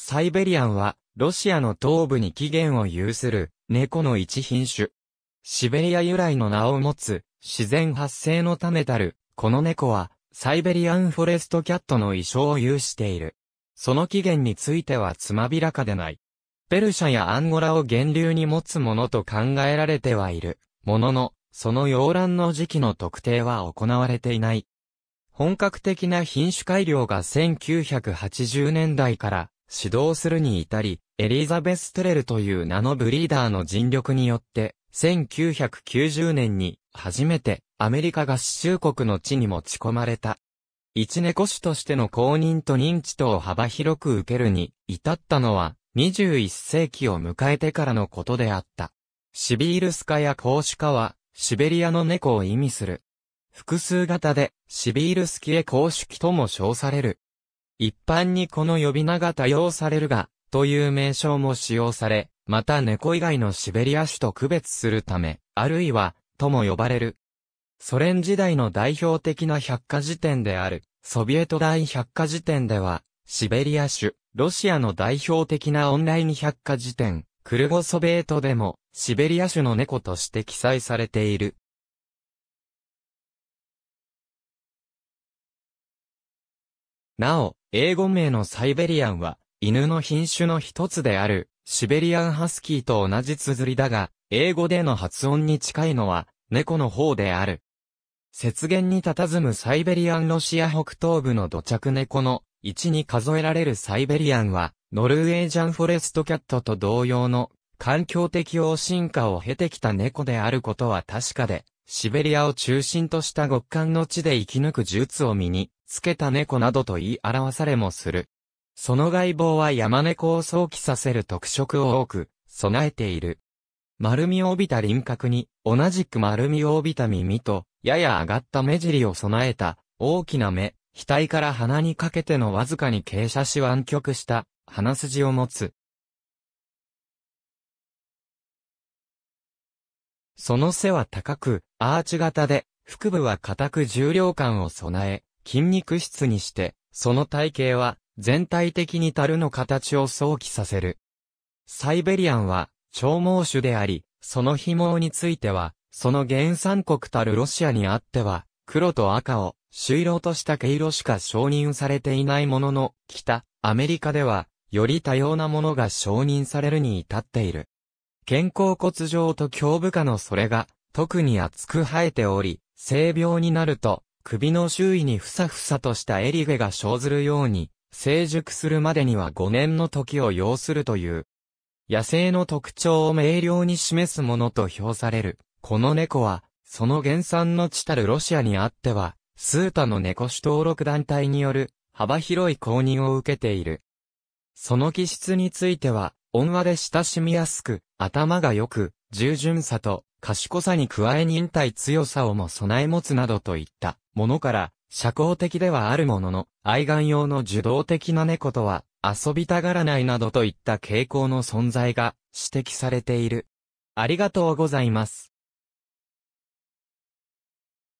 サイベリアンは、ロシアの東部に起源を有する、猫の一品種。シベリア由来の名を持つ、自然発生の種たる、この猫は、サイベリアンフォレストキャットの衣装を有している。その起源についてはつまびらかでない。ペルシャやアンゴラを源流に持つものと考えられてはいる。ものの、その洋卵の時期の特定は行われていない。本格的な品種改良が1980年代から指導するに至り、エリザベス・トレルという名のブリーダーの尽力によって、1990年に初めてアメリカ合衆国の地に持ち込まれた。一猫種としての公認と認知とを幅広く受けるに至ったのは21世紀を迎えてからのことであった。シビールスカや公主カはシベリアの猫を意味する。複数型でシビールスキエ公主機とも称される。一般にこの呼び名が多用されるが、という名称も使用され、また猫以外のシベリア種と区別するため、あるいは、とも呼ばれる。ソ連時代の代表的な百科事典である、ソビエト大百科事典では、シベリア種、ロシアの代表的なオンライン百科事典、クルゴソベートでも、シベリア種の猫として記載されている。なお、英語名のサイベリアンは、犬の品種の一つである、シベリアンハスキーと同じ綴りだが、英語での発音に近いのは、猫の方である。雪原に佇むサイベリアンロシア北東部の土着猫の一に数えられるサイベリアンは、ノルウェージャンフォレストキャットと同様の環境適応進化を経てきた猫であることは確かで、シベリアを中心とした極寒の地で生き抜く術を身につけた猫などと言い表されもする。その外貌は山猫を想起させる特色を多く、備えている。丸みを帯びた輪郭に、同じく丸みを帯びた耳と、やや上がった目尻を備えた、大きな目、額から鼻にかけてのわずかに傾斜し湾曲した、鼻筋を持つ。その背は高く、アーチ型で、腹部は固く重量感を備え、筋肉質にして、その体型は全体的に樽の形を想起させる。サイベリアンは長毛種であり、その紐については、その原産国たるロシアにあっては、黒と赤を朱色とした毛色しか承認されていないものの、北、アメリカでは、より多様なものが承認されるに至っている。肩甲骨上と胸部下のそれが、特に厚く生えており、性病になると、首の周囲にふさふさとしたエリゲが生ずるように、成熟するまでには5年の時を要するという、野生の特徴を明瞭に示すものと評される。この猫は、その原産の地たるロシアにあっては、スータの猫種登録団体による幅広い公認を受けている。その気質については、温和で親しみやすく、頭が良く、従順さと賢さに加え忍耐強さをも備え持つなどといったものから、社交的ではあるものの、愛玩用の受動的な猫とは遊びたがらないなどといった傾向の存在が指摘されている。ありがとうございます。